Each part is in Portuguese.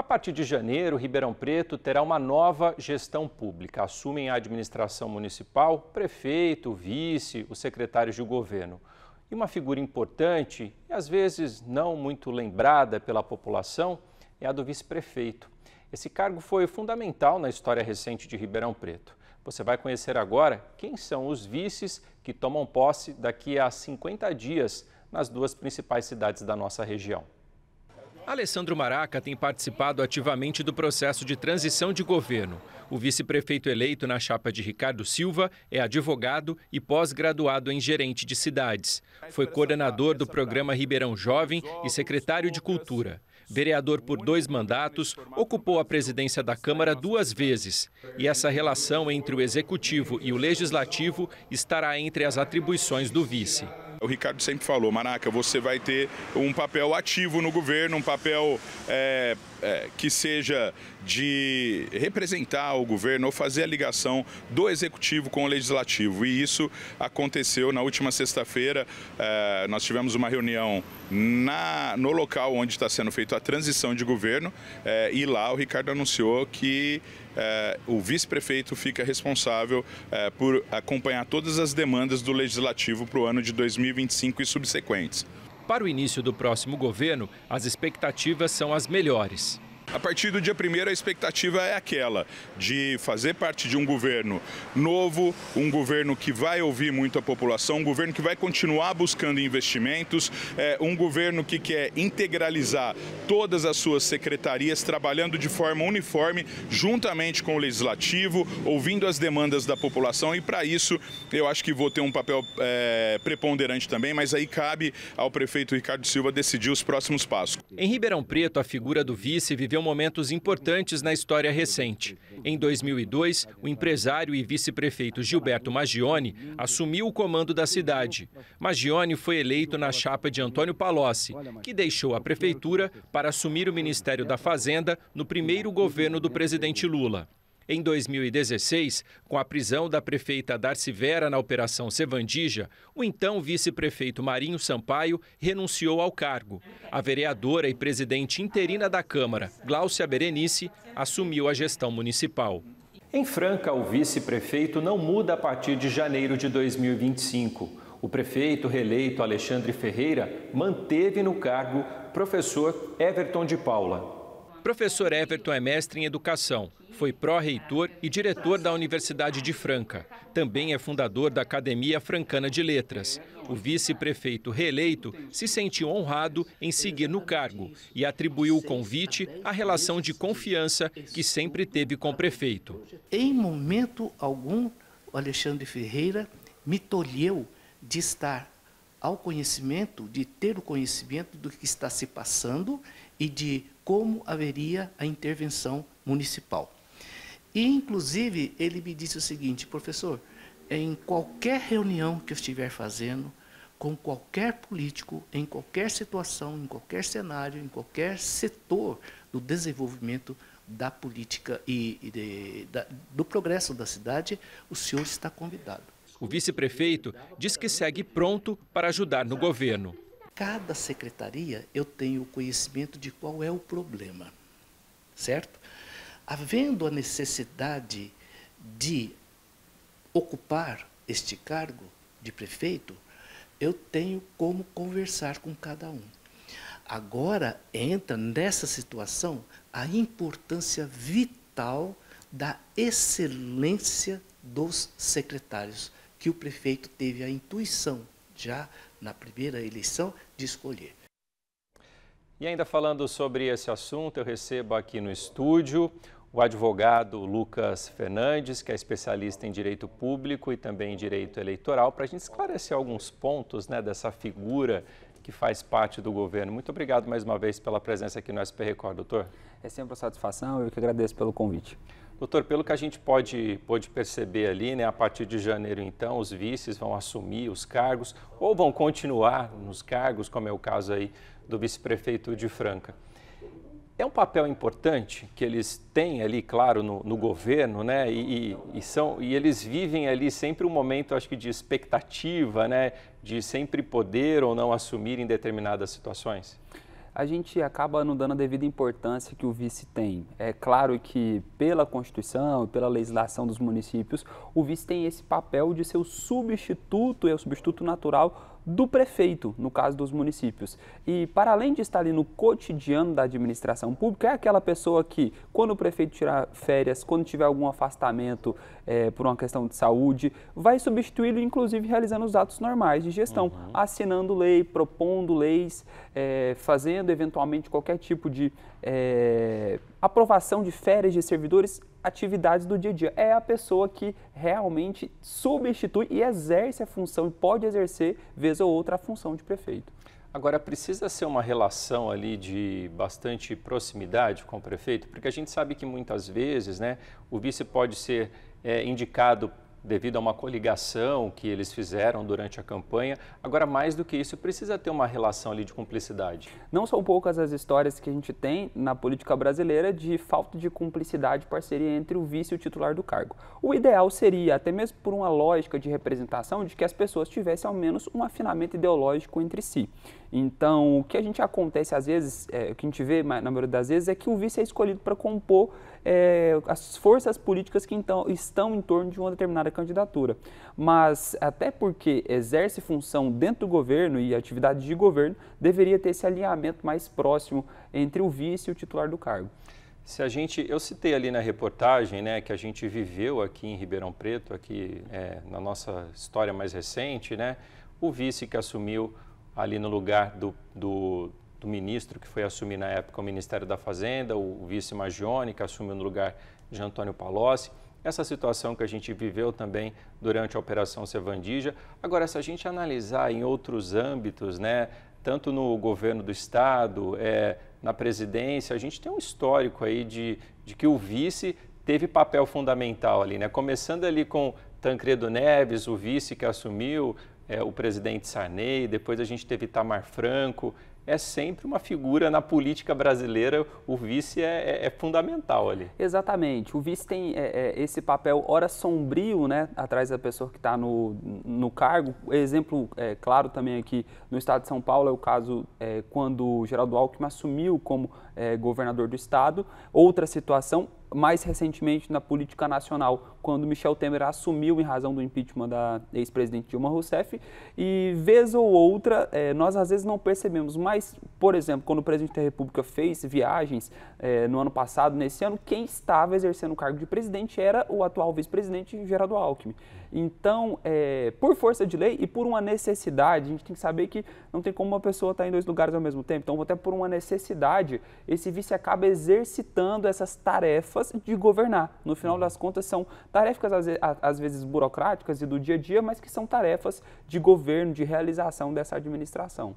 A partir de janeiro, Ribeirão Preto terá uma nova gestão pública. Assumem a administração municipal, prefeito, vice, os secretários de governo. E uma figura importante, e às vezes não muito lembrada pela população, é a do vice-prefeito. Esse cargo foi fundamental na história recente de Ribeirão Preto. Você vai conhecer agora quem são os vices que tomam posse daqui a 50 dias nas duas principais cidades da nossa região. Alessandro Maraca tem participado ativamente do processo de transição de governo. O vice-prefeito eleito na chapa de Ricardo Silva é advogado e pós-graduado em gerente de cidades. Foi coordenador do programa Ribeirão Jovem e secretário de Cultura. Vereador por dois mandatos, ocupou a presidência da Câmara duas vezes. E essa relação entre o executivo e o legislativo estará entre as atribuições do vice. O Ricardo sempre falou, Maraca, você vai ter um papel ativo no governo, um papel é, é, que seja de representar o governo ou fazer a ligação do executivo com o legislativo. E isso aconteceu na última sexta-feira. É, nós tivemos uma reunião na, no local onde está sendo feita a transição de governo eh, e lá o Ricardo anunciou que eh, o vice-prefeito fica responsável eh, por acompanhar todas as demandas do Legislativo para o ano de 2025 e subsequentes. Para o início do próximo governo, as expectativas são as melhores. A partir do dia 1 a expectativa é aquela de fazer parte de um governo novo, um governo que vai ouvir muito a população, um governo que vai continuar buscando investimentos, é, um governo que quer integralizar todas as suas secretarias, trabalhando de forma uniforme, juntamente com o legislativo, ouvindo as demandas da população e para isso eu acho que vou ter um papel é, preponderante também, mas aí cabe ao prefeito Ricardo Silva decidir os próximos passos. Em Ribeirão Preto, a figura do vice viveu momentos importantes na história recente. Em 2002, o empresário e vice-prefeito Gilberto Maggione assumiu o comando da cidade. Maggione foi eleito na chapa de Antônio Palocci, que deixou a prefeitura para assumir o Ministério da Fazenda no primeiro governo do presidente Lula. Em 2016, com a prisão da prefeita Darcy Vera na Operação Sevandija, o então vice-prefeito Marinho Sampaio renunciou ao cargo. A vereadora e presidente interina da Câmara, Glaucia Berenice, assumiu a gestão municipal. Em Franca, o vice-prefeito não muda a partir de janeiro de 2025. O prefeito reeleito Alexandre Ferreira manteve no cargo professor Everton de Paula. Professor Everton é mestre em educação, foi pró-reitor e diretor da Universidade de Franca. Também é fundador da Academia Francana de Letras. O vice-prefeito reeleito se sentiu honrado em seguir no cargo e atribuiu o convite à relação de confiança que sempre teve com o prefeito. Em momento algum, o Alexandre Ferreira me tolheu de estar ao conhecimento, de ter o conhecimento do que está se passando e de como haveria a intervenção municipal. E, inclusive, ele me disse o seguinte, professor, em qualquer reunião que eu estiver fazendo, com qualquer político, em qualquer situação, em qualquer cenário, em qualquer setor do desenvolvimento da política e, e de, da, do progresso da cidade, o senhor está convidado. O vice-prefeito diz que segue pronto para ajudar no governo cada secretaria eu tenho o conhecimento de qual é o problema, certo? Havendo a necessidade de ocupar este cargo de prefeito, eu tenho como conversar com cada um. Agora entra nessa situação a importância vital da excelência dos secretários, que o prefeito teve a intuição já na primeira eleição de escolher. E ainda falando sobre esse assunto, eu recebo aqui no estúdio o advogado Lucas Fernandes, que é especialista em direito público e também em direito eleitoral, para a gente esclarecer alguns pontos né, dessa figura que faz parte do governo. Muito obrigado mais uma vez pela presença aqui no SP Record, doutor. É sempre uma satisfação, eu que agradeço pelo convite. Doutor, pelo que a gente pode, pode perceber ali, né, a partir de janeiro, então, os vices vão assumir os cargos ou vão continuar nos cargos, como é o caso aí do vice-prefeito de Franca. É um papel importante que eles têm ali, claro, no, no governo, né? E, e, são, e eles vivem ali sempre um momento, acho que, de expectativa, né? De sempre poder ou não assumir em determinadas situações a gente acaba não dando a devida importância que o vice tem. É claro que, pela Constituição e pela legislação dos municípios, o vice tem esse papel de ser o substituto, é o substituto natural do prefeito, no caso dos municípios. E para além de estar ali no cotidiano da administração pública, é aquela pessoa que, quando o prefeito tirar férias, quando tiver algum afastamento é, por uma questão de saúde, vai substituí-lo, inclusive realizando os atos normais de gestão, uhum. assinando lei, propondo leis, é, fazendo eventualmente qualquer tipo de é, aprovação de férias de servidores, atividades do dia a dia. É a pessoa que realmente substitui e exerce a função e pode exercer, vez ou outra, a função de prefeito. Agora, precisa ser uma relação ali de bastante proximidade com o prefeito, porque a gente sabe que muitas vezes né, o vice pode ser é, indicado devido a uma coligação que eles fizeram durante a campanha. Agora, mais do que isso, precisa ter uma relação ali de cumplicidade. Não são poucas as histórias que a gente tem na política brasileira de falta de cumplicidade e parceria entre o vice e o titular do cargo. O ideal seria, até mesmo por uma lógica de representação, de que as pessoas tivessem ao menos um afinamento ideológico entre si. Então, o que a gente acontece às vezes, é, o que a gente vê na maioria das vezes, é que o vice é escolhido para compor é, as forças políticas que então estão em torno de uma determinada candidatura. Mas até porque exerce função dentro do governo e atividade de governo, deveria ter esse alinhamento mais próximo entre o vice e o titular do cargo. Se a gente, eu citei ali na reportagem, né, que a gente viveu aqui em Ribeirão Preto, aqui é, na nossa história mais recente, né, o vice que assumiu ali no lugar do, do, do ministro que foi assumir na época o Ministério da Fazenda, o, o vice Magione que assumiu no lugar de Antônio Palocci essa situação que a gente viveu também durante a Operação Sevandija. Agora, se a gente analisar em outros âmbitos, né, tanto no governo do Estado, é, na presidência, a gente tem um histórico aí de, de que o vice teve papel fundamental ali, né? Começando ali com Tancredo Neves, o vice que assumiu, é, o presidente Sarney, depois a gente teve Tamar Franco, é sempre uma figura na política brasileira, o vice é, é, é fundamental ali. Exatamente, o vice tem é, é esse papel, ora sombrio, né, atrás da pessoa que está no, no cargo. Exemplo é, claro também aqui no estado de São Paulo é o caso é, quando Geraldo Alckmin assumiu como governador do estado. Outra situação, mais recentemente na política nacional, quando Michel Temer assumiu em razão do impeachment da ex-presidente Dilma Rousseff. E vez ou outra, nós às vezes não percebemos, mas mas, por exemplo, quando o presidente da República fez viagens é, no ano passado, nesse ano, quem estava exercendo o cargo de presidente era o atual vice-presidente Geraldo Alckmin. Então, é, por força de lei e por uma necessidade, a gente tem que saber que não tem como uma pessoa estar em dois lugares ao mesmo tempo. Então, até por uma necessidade, esse vice acaba exercitando essas tarefas de governar. No final das contas, são tarefas às vezes burocráticas e do dia a dia, mas que são tarefas de governo, de realização dessa administração.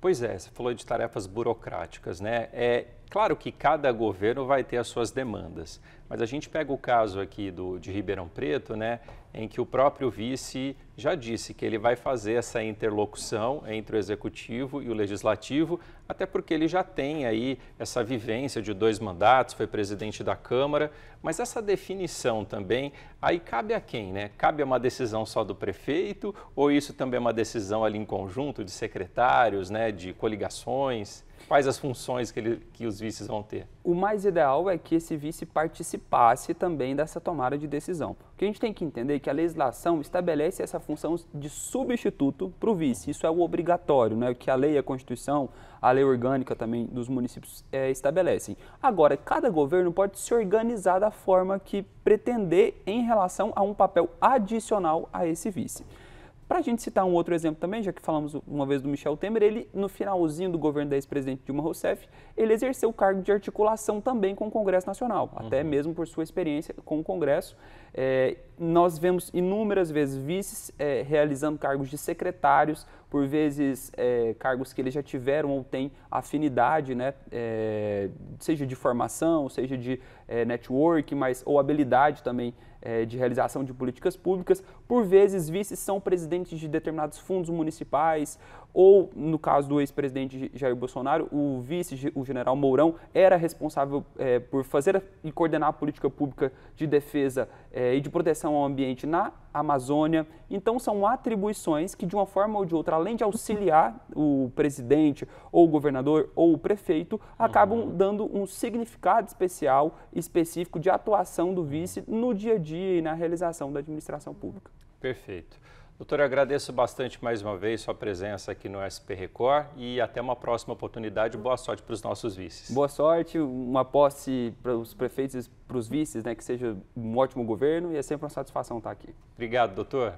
Pois é, você falou de tarefas burocráticas, né? É, Claro que cada governo vai ter as suas demandas, mas a gente pega o caso aqui do, de Ribeirão Preto, né, em que o próprio vice já disse que ele vai fazer essa interlocução entre o executivo e o legislativo, até porque ele já tem aí essa vivência de dois mandatos, foi presidente da Câmara, mas essa definição também, aí cabe a quem, né? Cabe a uma decisão só do prefeito ou isso também é uma decisão ali em conjunto de secretários, né, de coligações? quais as funções que, ele, que os vices vão ter? O mais ideal é que esse vice participasse também dessa tomada de decisão. O que a gente tem que entender é que a legislação estabelece essa função de substituto para o vice. Isso é o obrigatório, né? que a lei, a Constituição, a lei orgânica também dos municípios é, estabelecem. Agora, cada governo pode se organizar da forma que pretender em relação a um papel adicional a esse vice. Para a gente citar um outro exemplo também, já que falamos uma vez do Michel Temer, ele, no finalzinho do governo da ex-presidente Dilma Rousseff, ele exerceu o cargo de articulação também com o Congresso Nacional, uhum. até mesmo por sua experiência com o Congresso. É, nós vemos inúmeras vezes vices é, realizando cargos de secretários, por vezes é, cargos que eles já tiveram ou têm afinidade, né, é, seja de formação, seja de é, network, mas, ou habilidade também é, de realização de políticas públicas. Por vezes, vices são presidentes de determinados fundos municipais ou no caso do ex-presidente Jair Bolsonaro, o vice, o general Mourão, era responsável é, por fazer e coordenar a política pública de defesa é, e de proteção ao ambiente na Amazônia. Então, são atribuições que, de uma forma ou de outra, além de auxiliar o presidente, ou o governador, ou o prefeito, acabam uhum. dando um significado especial, específico de atuação do vice no dia a dia e na realização da administração pública. Perfeito. Doutor, agradeço bastante mais uma vez sua presença aqui no SP Record e até uma próxima oportunidade. Boa sorte para os nossos vices. Boa sorte, uma posse para os prefeitos e para os vices, né, que seja um ótimo governo e é sempre uma satisfação estar aqui. Obrigado, doutor.